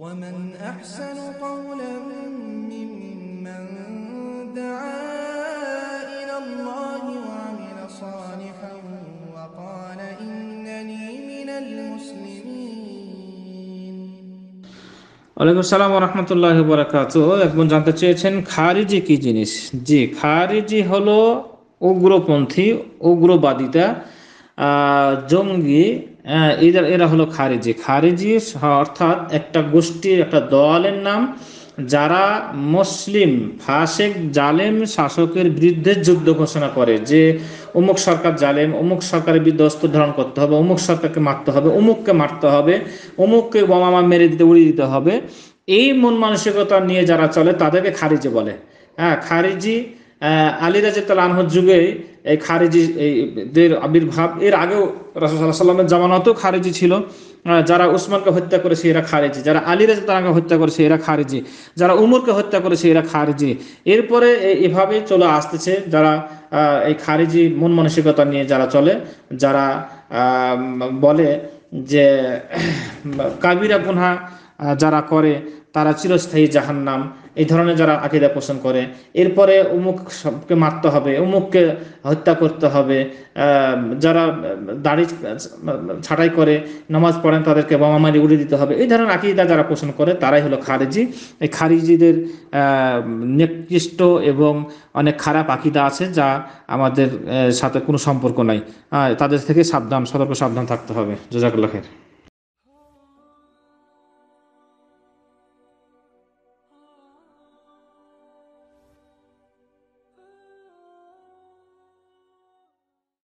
ومن أحسن قولا ممن دعا إلى الله وعمل صالحا وقال إنني من المسلمين ওয়ালাইকুম আসসালাম জানতে চেয়েছেন খারিজি কি জিনিস জি খারিজি হলো উগ্রপন্থী উগ্রবাদিতা জঙ্গি হ্যাঁ, এদের এরা হলো খারেজি খারেজি অর্থাৎ একটা গোষ্ঠীর একটা দলের নাম যারা মুসলিম ফাসেক জালেম শাসকের বিরুদ্ধে যুদ্ধ ঘোষণা করে যে অমুক সরকার জালেম অমুক সরকারের বিরুদ্ধে অস্ত্র ধারণ করতে হবে অমুক সরকারকে মারতে হবে অমুককে মারতে হবে অমুককে বোমামা মেরে দিতে উড়িয়ে দিতে হবে এই মন মানসিকতা নিয়ে যারা চলে তাদেরকে খারিজি বলে হ্যাঁ খারিজি আলী তাল আনহর যুগে এই খারেজিদের আবির্ভাব এর আগেও রাসুল্লাহ সাল্লামের জামানতেও খারেজি ছিল যারা উসমানকে হত্যা করেছে এরা খারেজি যারা আলী রাজতালাকে হত্যা করেছে এরা খারেজি যারা উমরকে হত্যা করেছে এরা খারেজি এরপরে এভাবে চলে আসতেছে যারা এই খারেজি মন মানসিকতা নিয়ে যারা চলে যারা বলে যে কাবিরা গুনহা যারা করে তারা চিরস্থায়ী জাহান্নাম এই ধরনের যারা আকিদা পোষণ করে এরপরে সবকে মারতে হবে অমুককে হত্যা করতে হবে যারা দাড়ি ছাটাই করে নামাজ পড়েন তাদেরকে মারি উড়ে দিতে হবে এই ধরনের আকিদা যারা পোষণ করে তারাই হলো খারিজি এই খারিজিদের নিকৃষ্ট এবং অনেক খারাপ আকিদা আছে যা আমাদের সাথে কোনো সম্পর্ক নাই তাদের থেকে সাবধান সতর্ক সাবধান থাকতে হবে জোজাকুল্লা খের